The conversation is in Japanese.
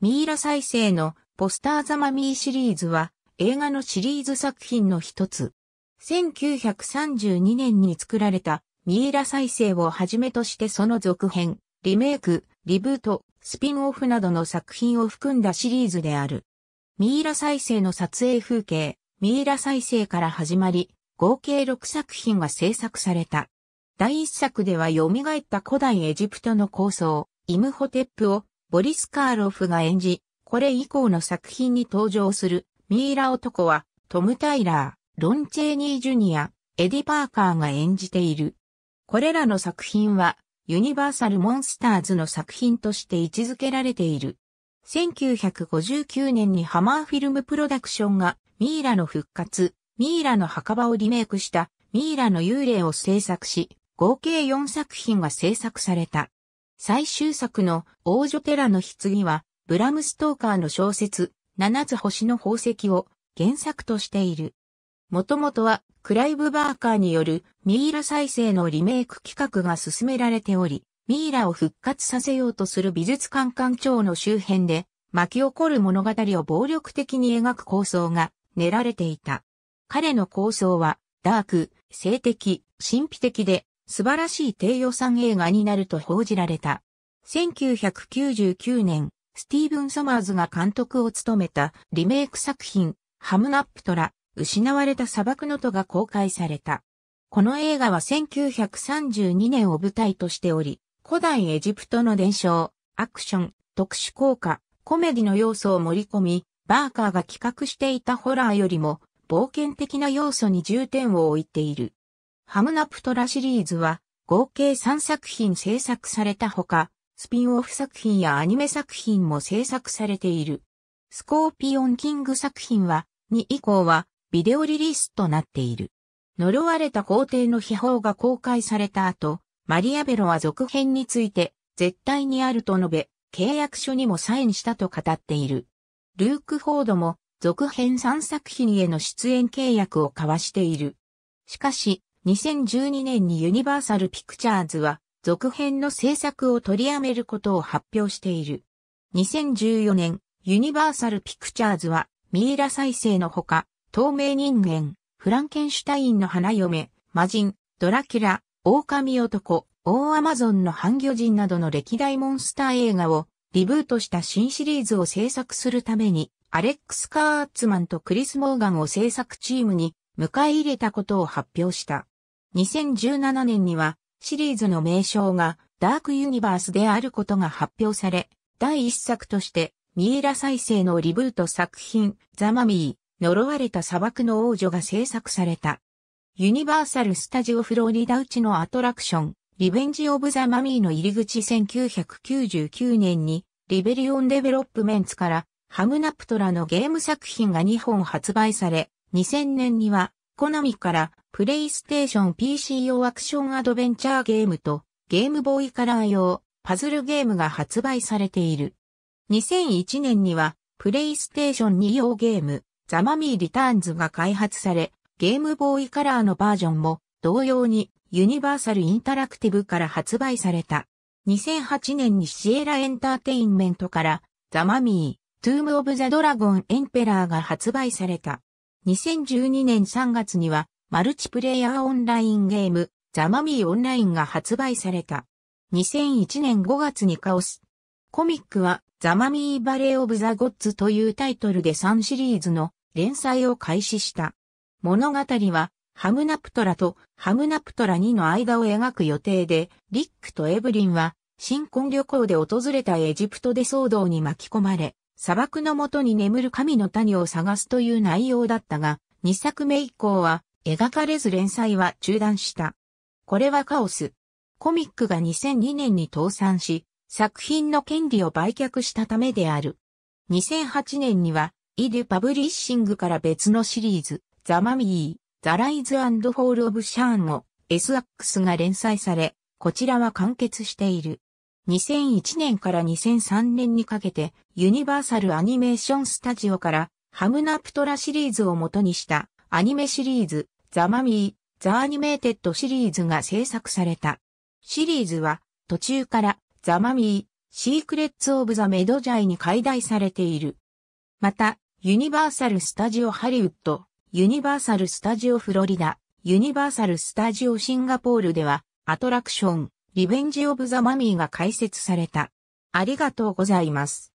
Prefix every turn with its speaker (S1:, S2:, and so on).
S1: ミイラ再生のポスターザマミーシリーズは映画のシリーズ作品の一つ。1932年に作られたミイラ再生をはじめとしてその続編、リメイク、リブート、スピンオフなどの作品を含んだシリーズである。ミイラ再生の撮影風景、ミイラ再生から始まり、合計6作品が制作された。第1作では蘇った古代エジプトの構想、イムホテップをボリス・カーロフが演じ、これ以降の作品に登場するミイラ男はトム・タイラー、ロン・チェーニー・ジュニア、エディ・パーカーが演じている。これらの作品はユニバーサル・モンスターズの作品として位置づけられている。1959年にハマーフィルムプロダクションがミイラの復活、ミイラの墓場をリメイクしたミイラの幽霊を制作し、合計4作品が制作された。最終作の王女テラの棺は、ブラム・ストーカーの小説、七つ星の宝石を原作としている。もともとは、クライブ・バーカーによるミイラ再生のリメイク企画が進められており、ミイラを復活させようとする美術館館長の周辺で巻き起こる物語を暴力的に描く構想が練られていた。彼の構想はダーク、性的、神秘的で素晴らしい低予算映画になると報じられた。1999年、スティーブン・ソマーズが監督を務めたリメイク作品、ハムナップトラ、失われた砂漠の都が公開された。この映画は1932年を舞台としており、古代エジプトの伝承、アクション、特殊効果、コメディの要素を盛り込み、バーカーが企画していたホラーよりも冒険的な要素に重点を置いている。ハムナプトラシリーズは合計3作品制作されたほか、スピンオフ作品やアニメ作品も制作されている。スコーピオンキング作品は2以降はビデオリリースとなっている。呪われた皇帝の秘宝が公開された後、マリアベロは続編について絶対にあると述べ、契約書にもサインしたと語っている。ルーク・フォードも続編3作品への出演契約を交わしている。しかし、2012年にユニバーサルピクチャーズは続編の制作を取りやめることを発表している。2014年、ユニバーサルピクチャーズはミイラ再生のほか、透明人間、フランケンシュタインの花嫁、魔人、ドラキュラ、狼男、オーアマゾンの半魚人などの歴代モンスター映画をリブートした新シリーズを制作するために、アレックス・カーツマンとクリス・モーガンを制作チームに迎え入れたことを発表した。2017年にはシリーズの名称がダークユニバースであることが発表され、第一作としてミイラ再生のリブート作品ザ・マミー、呪われた砂漠の王女が制作された。ユニバーサル・スタジオ・フロリダうちのアトラクション、リベンジ・オブ・ザ・マミーの入り口1999年に、リベリオン・デベロップメンツから、ハムナプトラのゲーム作品が2本発売され、2000年には、コナミからプレイステーション PC 用アクションアドベンチャーゲームとゲームボーイカラー用パズルゲームが発売されている。2001年にはプレイステーション2用ゲームザマミーリターンズが開発されゲームボーイカラーのバージョンも同様にユニバーサルインタラクティブから発売された。2008年にシエラエンターテインメントからザマミートゥームオブザドラゴンエンペラーが発売された。2012年3月にはマルチプレイヤーオンラインゲームザマミーオンラインが発売された。2001年5月にカオス。コミックはザマミーバレーオブザゴッズというタイトルで3シリーズの連載を開始した。物語はハムナプトラとハムナプトラ2の間を描く予定で、リックとエブリンは新婚旅行で訪れたエジプトで騒動に巻き込まれ、砂漠のもとに眠る神の谷を探すという内容だったが、2作目以降は描かれず連載は中断した。これはカオス。コミックが2002年に倒産し、作品の権利を売却したためである。2008年には、イデュパブリッシングから別のシリーズ、ザ・マミー、ザ・ライズ・フォール・オブ・シャーンを SX が連載され、こちらは完結している。2001年から2003年にかけてユニバーサルアニメーションスタジオからハムナプトラシリーズを元にしたアニメシリーズザ・マミー、ザ・アニメーテッドシリーズが制作された。シリーズは途中からザ・マミー、シークレッツ・オブ・ザ・メドジャイに解体されている。また、ユニバーサル・スタジオ・ハリウッド、ユニバーサル・スタジオ・フロリダ、ユニバーサル・スタジオ・シンガポールではアトラクション、リベンジ・オブ・ザ・マミーが解説された。ありがとうございます。